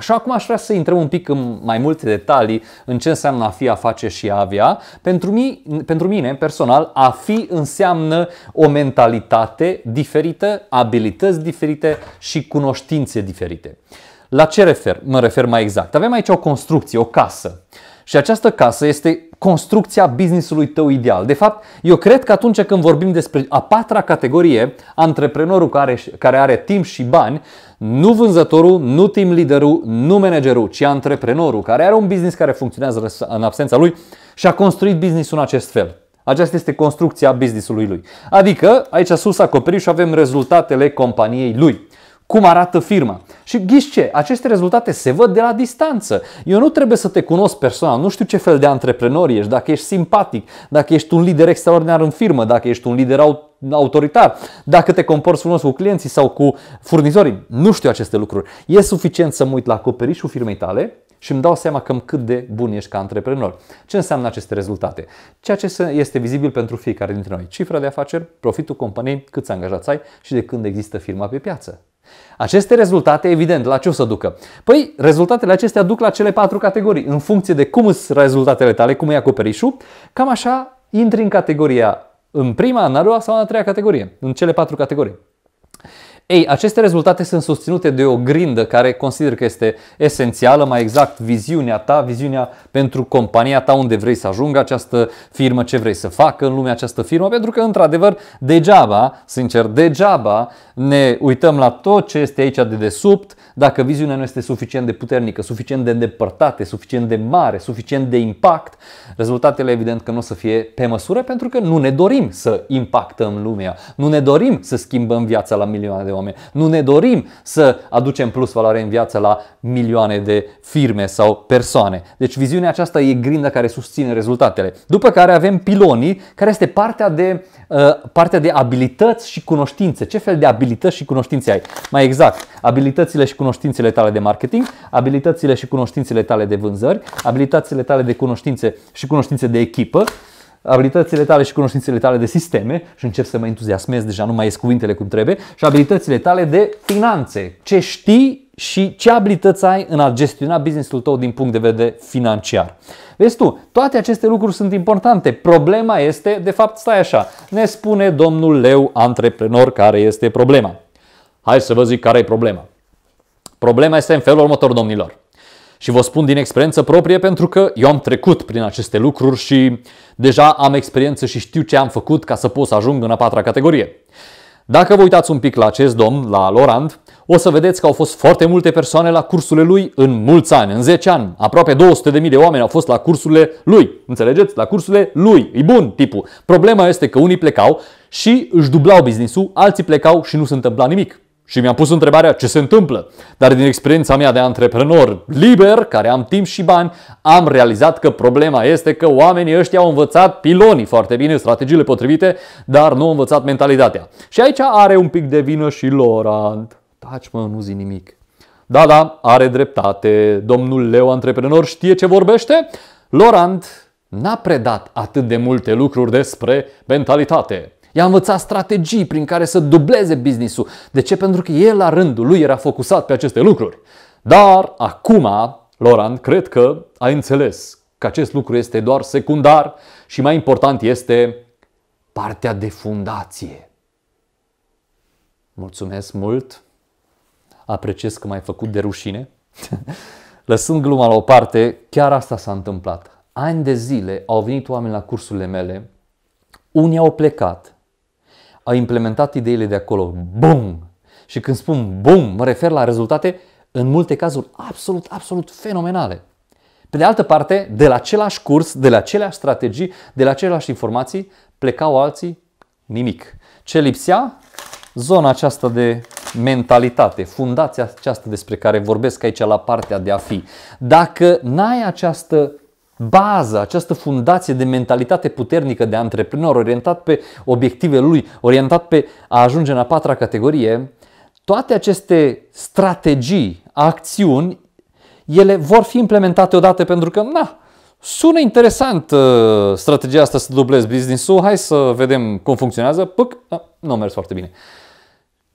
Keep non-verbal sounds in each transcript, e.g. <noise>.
Așa acum aș vrea să intrăm un pic în mai multe detalii în ce înseamnă a fi, a face și a avea. Pentru mine, pentru mine personal, a fi înseamnă o mentalitate diferită, abilități diferite și cunoștințe diferite. La ce refer? Mă refer mai exact. Avem aici o construcție, o casă. Și această casă este construcția businessului tău ideal. De fapt, eu cred că atunci când vorbim despre a patra categorie, antreprenorul care, care are timp și bani, nu vânzătorul, nu team leaderul, nu managerul, ci antreprenorul care are un business care funcționează în absența lui și a construit businessul în acest fel. Aceasta este construcția businessului lui. Adică, aici sus acoperit și avem rezultatele companiei lui cum arată firma. Și ghiți ce? Aceste rezultate se văd de la distanță. Eu nu trebuie să te cunosc personal, nu știu ce fel de antreprenor ești, dacă ești simpatic, dacă ești un lider extraordinar în firmă, dacă ești un lider autoritar, dacă te comporți frumos cu clienții sau cu furnizorii. Nu știu aceste lucruri. E suficient să mă uit la acoperișul firmei tale și îmi dau seama cam cât de bun ești ca antreprenor. Ce înseamnă aceste rezultate? Ceea ce este vizibil pentru fiecare dintre noi. Cifra de afaceri, profitul companiei, câți angajați ai și de când există firma pe piață. Aceste rezultate, evident, la ce o să ducă? Păi, rezultatele acestea duc la cele patru categorii. În funcție de cum sunt rezultatele tale, cum e acoperișul, cam așa intri în categoria în prima, în a doua sau în a treia categorie, în cele patru categorii. Ei, aceste rezultate sunt susținute de o grindă care consider că este esențială, mai exact viziunea ta, viziunea pentru compania ta, unde vrei să ajungă această firmă, ce vrei să facă în lumea această firmă, pentru că, într-adevăr, degeaba, sincer, degeaba ne uităm la tot ce este aici de desubt, dacă viziunea nu este suficient de puternică, suficient de îndepărtată, suficient de mare, suficient de impact, rezultatele evident că nu o să fie pe măsură pentru că nu ne dorim să impactăm lumea, nu ne dorim să schimbăm viața la milioane de oameni oameni. Nu ne dorim să aducem plus valoare în viață la milioane de firme sau persoane. Deci viziunea aceasta e grinda care susține rezultatele. După care avem pilonii, care este partea de, uh, partea de abilități și cunoștințe. Ce fel de abilități și cunoștințe ai? Mai exact, abilitățile și cunoștințele tale de marketing, abilitățile și cunoștințele tale de vânzări, abilitățile tale de cunoștințe și cunoștințe de echipă, abilitățile tale și cunoștințele tale de sisteme și încep să mă entuziasmez, deja nu mai ies cuvintele cum trebuie, și abilitățile tale de finanțe. Ce știi și ce abilități ai în a gestiona businessul tău din punct de vedere financiar. Vezi tu, toate aceste lucruri sunt importante. Problema este, de fapt, stai așa, ne spune domnul Leu, antreprenor, care este problema. Hai să vă zic care e problema. Problema este în felul următor, domnilor. Și vă spun din experiență proprie pentru că eu am trecut prin aceste lucruri și deja am experiență și știu ce am făcut ca să pot să ajung în a patra categorie. Dacă vă uitați un pic la acest domn, la Lorand, o să vedeți că au fost foarte multe persoane la cursurile lui în mulți ani, în 10 ani. Aproape 200.000 de oameni au fost la cursurile lui. Înțelegeți? La cursurile lui. E bun tipul. Problema este că unii plecau și își dublau businessul, alții plecau și nu se întâmpla nimic. Și mi-am pus întrebarea ce se întâmplă. Dar din experiența mea de antreprenor liber, care am timp și bani, am realizat că problema este că oamenii ăștia au învățat pilonii foarte bine, strategiile potrivite, dar nu au învățat mentalitatea. Și aici are un pic de vină și Lorand. Taci mă, nu zi nimic. Da, da, are dreptate. Domnul Leo, antreprenor, știe ce vorbește? Lorand n-a predat atât de multe lucruri despre mentalitate. I-a învățat strategii prin care să dubleze businessul. De ce? Pentru că el la rândul lui era focusat pe aceste lucruri. Dar acum, Loran, cred că ai înțeles că acest lucru este doar secundar și mai important este partea de fundație. Mulțumesc mult! Apreciez că m-ai făcut de rușine. <laughs> Lăsând gluma la o parte, chiar asta s-a întâmplat. Ani de zile au venit oameni la cursurile mele, unii au plecat, a implementat ideile de acolo. Bum! Și când spun bum, mă refer la rezultate în multe cazuri absolut, absolut fenomenale. Pe de altă parte, de la același curs, de la aceleași strategii, de la aceleași informații, plecau alții nimic. Ce lipsea? Zona aceasta de mentalitate, fundația aceasta despre care vorbesc aici la partea de a fi. Dacă n-ai această bază, această fundație de mentalitate puternică de antreprenor, orientat pe obiectivele lui, orientat pe a ajunge în a patra categorie, toate aceste strategii, acțiuni, ele vor fi implementate odată pentru că, na, sună interesant uh, strategia asta să dublezi business-ul, hai să vedem cum funcționează, păc, da, nu a mers foarte bine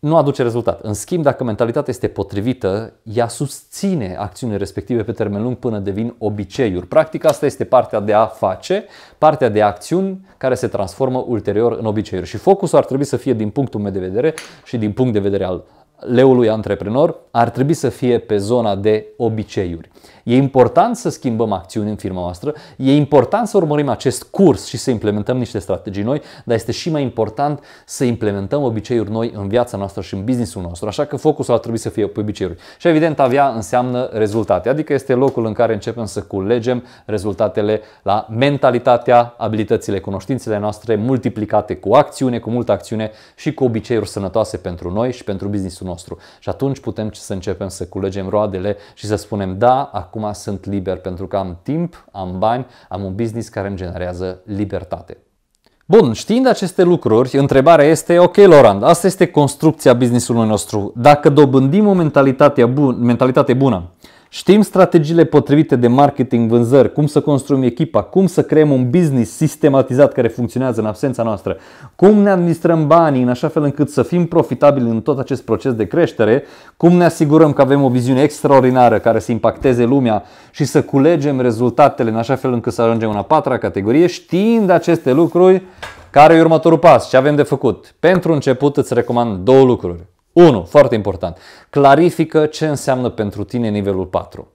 nu aduce rezultat. În schimb, dacă mentalitatea este potrivită, ea susține acțiunile respective pe termen lung până devin obiceiuri. Practic, asta este partea de a face, partea de acțiuni care se transformă ulterior în obiceiuri. Și focusul ar trebui să fie, din punctul meu de vedere și din punct de vedere al leului antreprenor, ar trebui să fie pe zona de obiceiuri. E important să schimbăm acțiuni în firma noastră, e important să urmărim acest curs și să implementăm niște strategii noi, dar este și mai important să implementăm obiceiuri noi în viața noastră și în businessul nostru, așa că focusul ar trebui să fie pe obiceiuri. Și evident avea înseamnă rezultate, adică este locul în care începem să culegem rezultatele la mentalitatea, abilitățile, cunoștințele noastre multiplicate cu acțiune, cu multă acțiune și cu obiceiuri sănătoase pentru noi și pentru businessul nostru. Și atunci putem să începem să culegem roadele și să spunem da, acum sunt liber pentru că am timp, am bani, am un business care îmi generează libertate. Bun, știind aceste lucruri, întrebarea este, ok Lorand, asta este construcția businessului nostru. Dacă dobândim o mentalitate, bun, mentalitate bună, Știm strategiile potrivite de marketing, vânzări, cum să construim echipa, cum să creăm un business sistematizat care funcționează în absența noastră, cum ne administrăm banii în așa fel încât să fim profitabili în tot acest proces de creștere, cum ne asigurăm că avem o viziune extraordinară care să impacteze lumea și să culegem rezultatele în așa fel încât să ajungem în a patra categorie, știind aceste lucruri, care e următorul pas? Ce avem de făcut? Pentru început îți recomand două lucruri. 1. Foarte important. Clarifică ce înseamnă pentru tine nivelul 4.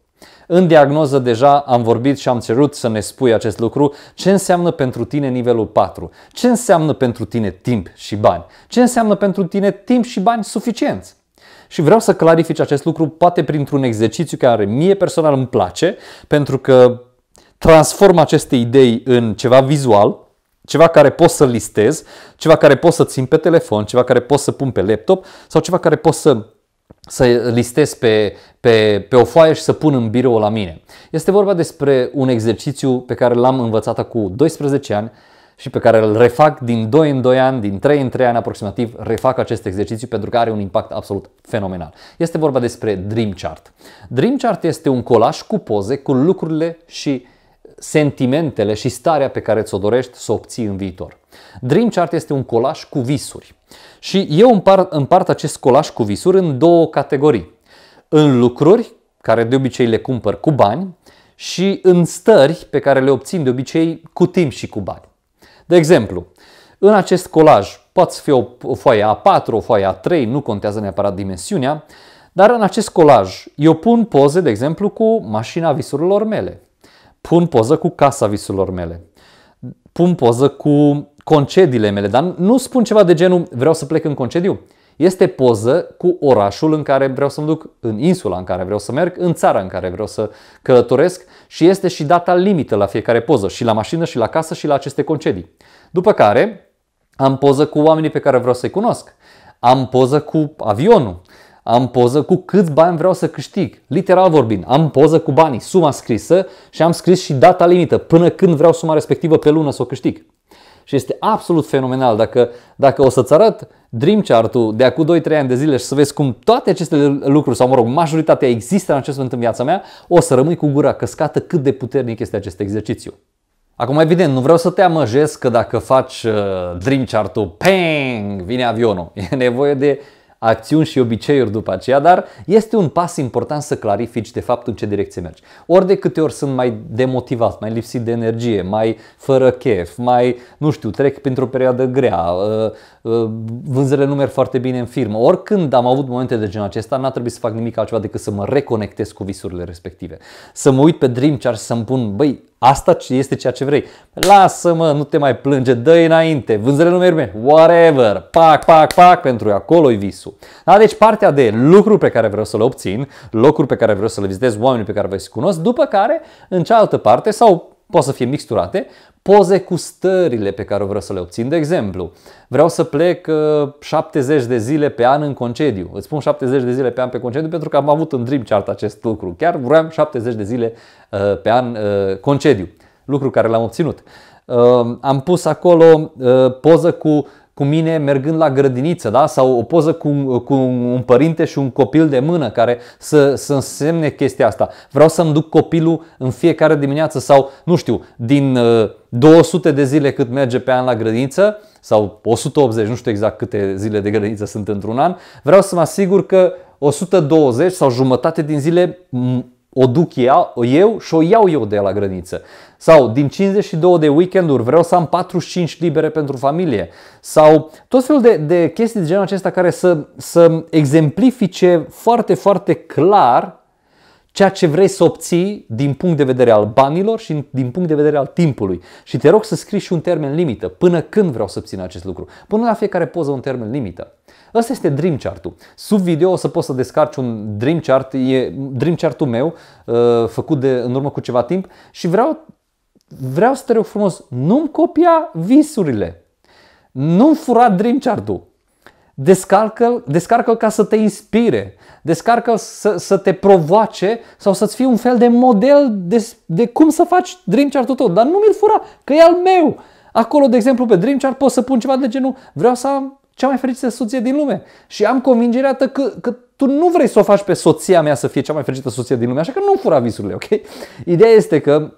În diagnoză deja am vorbit și am cerut să ne spui acest lucru. Ce înseamnă pentru tine nivelul 4? Ce înseamnă pentru tine timp și bani? Ce înseamnă pentru tine timp și bani suficienți? Și vreau să clarifici acest lucru poate printr-un exercițiu care mie personal îmi place, pentru că transform aceste idei în ceva vizual ceva care pot să listez, ceva care pot să țin pe telefon, ceva care pot să pun pe laptop sau ceva care pot să să listez pe, pe, pe o foaie și să pun în birou la mine. Este vorba despre un exercițiu pe care l-am învățat cu 12 ani și pe care îl refac din 2 în 2 ani, din 3 în 3 ani aproximativ, refac acest exercițiu pentru că are un impact absolut fenomenal. Este vorba despre Dream Chart. Dream Chart este un colaj cu poze, cu lucrurile și uh, sentimentele și starea pe care ți-o dorești să o obții în viitor. Dream Chart este un colaj cu visuri și eu împart, împart acest colaj cu visuri în două categorii. În lucruri, care de obicei le cumpăr cu bani, și în stări pe care le obțin de obicei cu timp și cu bani. De exemplu, în acest colaj poate fi o, o foaie A4, o foaie A3, nu contează neapărat dimensiunea, dar în acest colaj eu pun poze, de exemplu, cu mașina visurilor mele, Pun poză cu casa visurilor mele. Pun poză cu concediile mele, dar nu spun ceva de genul vreau să plec în concediu. Este poză cu orașul în care vreau să mă duc, în insula în care vreau să merg, în țara în care vreau să călătoresc și este și data limită la fiecare poză, și la mașină, și la casă, și la aceste concedii. După care am poză cu oamenii pe care vreau să-i cunosc. Am poză cu avionul. Am poză cu câți bani vreau să câștig. Literal vorbind, am poză cu banii, suma scrisă și am scris și data limită, până când vreau suma respectivă pe lună să o câștig. Și este absolut fenomenal. Dacă, dacă o să-ți arăt dream chart-ul de acum 2-3 ani de zile și să vezi cum toate aceste lucruri, sau mă rog, majoritatea există în acest moment în viața mea, o să rămâi cu gura căscată cât de puternic este acest exercițiu. Acum, evident, nu vreau să te amăjesc că dacă faci uh, dream chart-ul, vine avionul. E nevoie de acțiuni și obiceiuri după aceea, dar este un pas important să clarifici de fapt în ce direcție mergi. Ori de câte ori sunt mai demotivat, mai lipsit de energie, mai fără chef, mai, nu știu, trec printr-o perioadă grea, uh, Uh, vânzările nu merg foarte bine în firmă. Oricând am avut momente de genul acesta, n-a trebuit să fac nimic altceva decât să mă reconectez cu visurile respective. Să mă uit pe Chart și să-mi pun, băi, asta este ceea ce vrei. Lasă-mă, nu te mai plânge, dă înainte, vânzările nu merg bine, whatever, pac, pac, pac, pentru acolo e visul. Da, deci partea de lucruri pe care vreau să le obțin, locuri pe care vreau să le vizitez, oamenii pe care vă să-i cunosc, după care, în cealaltă parte, sau Poate să fie mixturate, poze cu stările pe care vreau să le obțin. De exemplu, vreau să plec 70 uh, de zile pe an în concediu. Îți spun 70 de zile pe an pe concediu pentru că am avut în dream chart acest lucru. Chiar vreau 70 de zile uh, pe an uh, concediu, lucru care l-am obținut. Am pus acolo poză cu cu mine mergând la grădiniță da? sau o poză cu, cu un părinte și un copil de mână care să, să însemne chestia asta. Vreau să-mi duc copilul în fiecare dimineață sau, nu știu, din 200 uh, de zile cât merge pe an la grădiniță sau 180, nu știu exact câte zile de grădiniță sunt într-un an, vreau să mă asigur că 120 sau jumătate din zile o duc eu și o iau eu de la grădiniță. Sau din 52 de weekenduri vreau să am 45 libere pentru familie. Sau tot felul de, de chestii de genul acesta care să, să exemplifice foarte, foarte clar ceea ce vrei să obții din punct de vedere al banilor și din punct de vedere al timpului. Și te rog să scrii și un termen limită. Până când vreau să obțin acest lucru? Până la fiecare poză un termen limită. Ăsta este dream chart-ul. Sub video o să poți să descarci un dream chart, e dream chart-ul meu, uh, făcut de, în urmă cu ceva timp și vreau, vreau să te rog frumos, nu-mi copia visurile. Nu-mi fura dream chart-ul. Descarcă-l, descarcă ca să te inspire, descarcă să, să te provoace sau să-ți fie un fel de model de, de cum să faci dream chart-ul tău, dar nu mi-l fura, că e al meu. Acolo, de exemplu, pe Dream Chart pot să pun ceva de genul vreau să am cea mai fericită soție din lume. Și am convingerea ta că, că tu nu vrei să o faci pe soția mea să fie cea mai fericită soție din lume, așa că nu fura visurile, ok? Ideea este că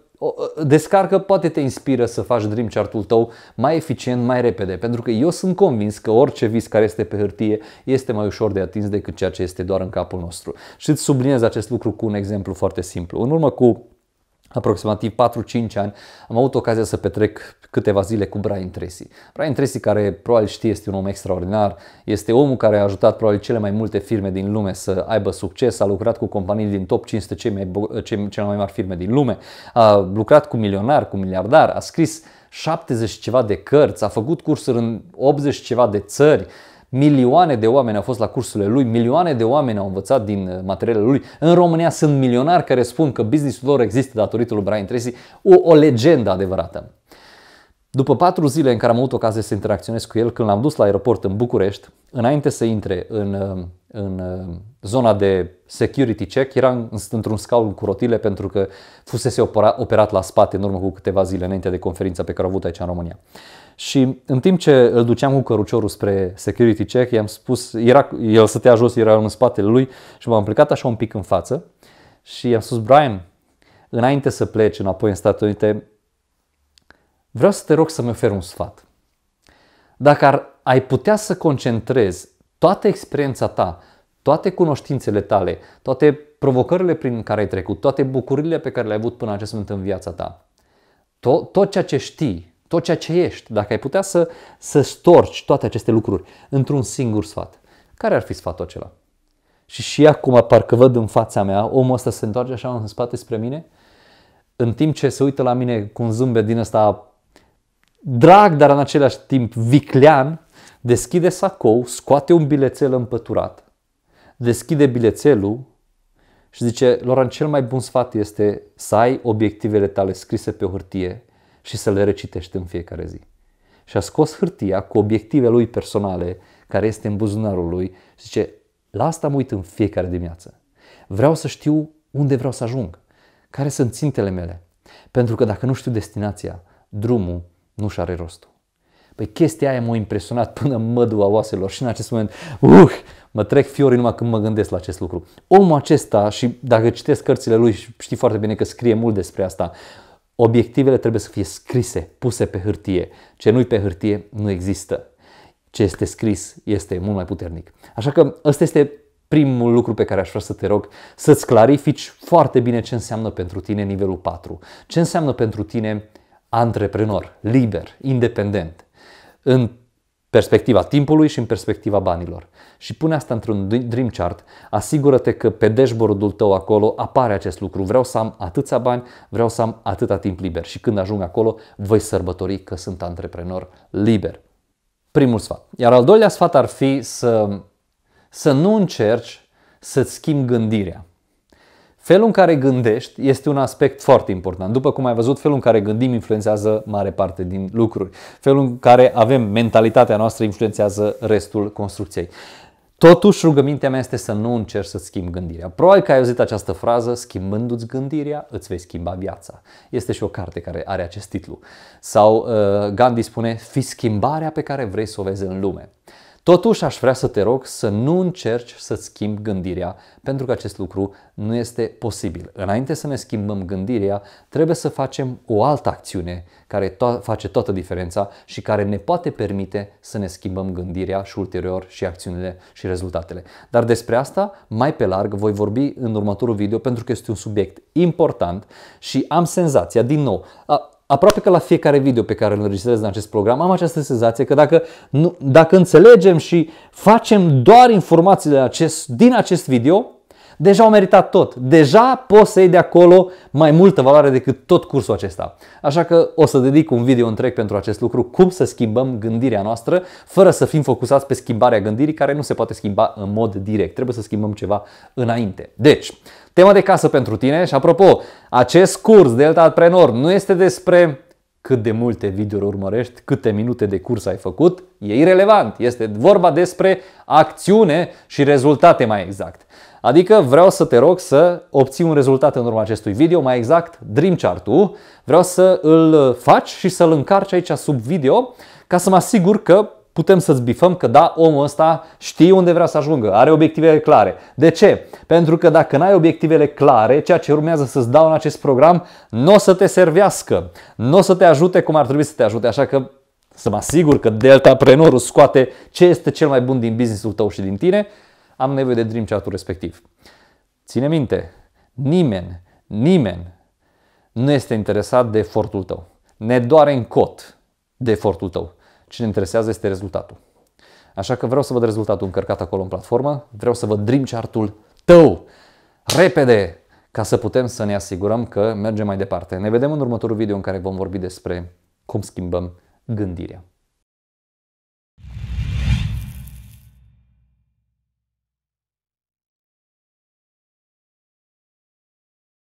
descarcă poate te inspiră să faci dream chart-ul tău mai eficient, mai repede, pentru că eu sunt convins că orice vis care este pe hârtie este mai ușor de atins decât ceea ce este doar în capul nostru. Și îți subliniez acest lucru cu un exemplu foarte simplu. În urmă cu aproximativ 4-5 ani, am avut ocazia să petrec câteva zile cu Brian Tracy. Brian Tracy, care probabil știe, este un om extraordinar, este omul care a ajutat probabil cele mai multe firme din lume să aibă succes, a lucrat cu companii din top 500 cele mai, ce, mai mari firme din lume, a lucrat cu milionar, cu miliardar, a scris 70 ceva de cărți, a făcut cursuri în 80 ceva de țări, Milioane de oameni au fost la cursurile lui, milioane de oameni au învățat din uh, materialele lui. În România sunt milionari care spun că businessul lor există datorită lui Brian Tracy, o, o legendă adevărată. După patru zile în care am avut ocazie să interacționez cu el, când l-am dus la aeroport în București, înainte să intre în, în zona de security check, era într-un scaun cu rotile pentru că fusese operat la spate în urmă cu câteva zile înainte de conferința pe care a avut aici în România. Și în timp ce îl duceam cu căruciorul spre security check, i-am spus, era, el stătea jos, era în spatele lui și m-am plecat așa un pic în față și i-am spus, Brian, înainte să pleci înapoi în Statele Unite, Vreau să te rog să-mi oferi un sfat. Dacă ar, ai putea să concentrezi toată experiența ta, toate cunoștințele tale, toate provocările prin care ai trecut, toate bucurile pe care le-ai avut până acest moment în viața ta, to, tot ceea ce știi, tot ceea ce ești, dacă ai putea să, să storci toate aceste lucruri într-un singur sfat, care ar fi sfatul acela? Și și acum parcă văd în fața mea, omul ăsta se întoarce așa în spate spre mine, în timp ce se uită la mine cu un zâmbet din ăsta drag, dar în același timp viclean, deschide sacou, scoate un bilețel împăturat, deschide bilețelul și zice, Loran, cel mai bun sfat este să ai obiectivele tale scrise pe hârtie și să le recitești în fiecare zi. Și a scos hârtia cu obiective lui personale, care este în buzunarul lui, și zice, la asta mă uit în fiecare dimineață. Vreau să știu unde vreau să ajung, care sunt țintele mele. Pentru că dacă nu știu destinația, drumul, nu și are rostul. Păi chestia aia m-a impresionat <laughs> până mădua oaselor și în acest moment, uh, mă trec fiorii numai când mă gândesc la acest lucru. Omul acesta, și dacă citesc cărțile lui, știi foarte bine că scrie mult despre asta, obiectivele trebuie să fie scrise, puse pe hârtie. Ce nu-i pe hârtie, nu există. Ce este scris este mult mai puternic. Așa că ăsta este primul lucru pe care aș vrea să te rog, să-ți clarifici foarte bine ce înseamnă pentru tine nivelul 4. Ce înseamnă pentru tine antreprenor, liber, independent, în perspectiva timpului și în perspectiva banilor. Și pune asta într-un dream chart, asigură-te că pe dashboard-ul tău acolo apare acest lucru. Vreau să am atâția bani, vreau să am atâta timp liber și când ajung acolo voi sărbători că sunt antreprenor liber. Primul sfat. Iar al doilea sfat ar fi să, să nu încerci să-ți schimbi gândirea. Felul în care gândești este un aspect foarte important. După cum ai văzut, felul în care gândim influențează mare parte din lucruri. Felul în care avem mentalitatea noastră influențează restul construcției. Totuși, rugămintea mea este să nu încerci să schimbi gândirea. Probabil că ai auzit această frază, schimbându-ți gândirea, îți vei schimba viața. Este și o carte care are acest titlu. Sau uh, Gandhi spune, fi schimbarea pe care vrei să o vezi în lume. Totuși aș vrea să te rog să nu încerci să schimbi gândirea, pentru că acest lucru nu este posibil. Înainte să ne schimbăm gândirea, trebuie să facem o altă acțiune care to- face toată diferența și care ne poate permite să ne schimbăm gândirea și ulterior și acțiunile și rezultatele. Dar despre asta mai pe larg voi vorbi în următorul video pentru că este un subiect important și am senzația, din nou, a, aproape că la fiecare video pe care îl înregistrez în acest program am această senzație că dacă, dacă înțelegem și facem doar informațiile acest, din acest video, deja au meritat tot. Deja poți să iei de acolo mai multă valoare decât tot cursul acesta. Așa că o să dedic un video întreg pentru acest lucru, cum să schimbăm gândirea noastră fără să fim focusați pe schimbarea gândirii care nu se poate schimba în mod direct. Trebuie să schimbăm ceva înainte. Deci, tema de casă pentru tine și apropo, acest curs Delta Antrenor nu este despre cât de multe videouri urmărești, câte minute de curs ai făcut, e irrelevant. Este vorba despre acțiune și rezultate mai exact. Adică vreau să te rog să obții un rezultat în urma acestui video, mai exact Dream Chart-ul. Vreau să îl faci și să-l încarci aici sub video ca să mă asigur că putem să-ți bifăm că da, omul ăsta știe unde vrea să ajungă, are obiectivele clare. De ce? Pentru că dacă n-ai obiectivele clare, ceea ce urmează să-ți dau în acest program nu o să te servească, nu o să te ajute cum ar trebui să te ajute, așa că să mă asigur că Delta Prenorul scoate ce este cel mai bun din businessul tău și din tine am nevoie de Dream Chat-ul respectiv. Ține minte, nimeni, nimeni nu este interesat de efortul tău. Ne doare în cot de efortul tău. Ce ne interesează este rezultatul. Așa că vreau să văd rezultatul încărcat acolo în platformă, vreau să văd dream chart-ul tău, repede, ca să putem să ne asigurăm că mergem mai departe. Ne vedem în următorul video în care vom vorbi despre cum schimbăm gândirea.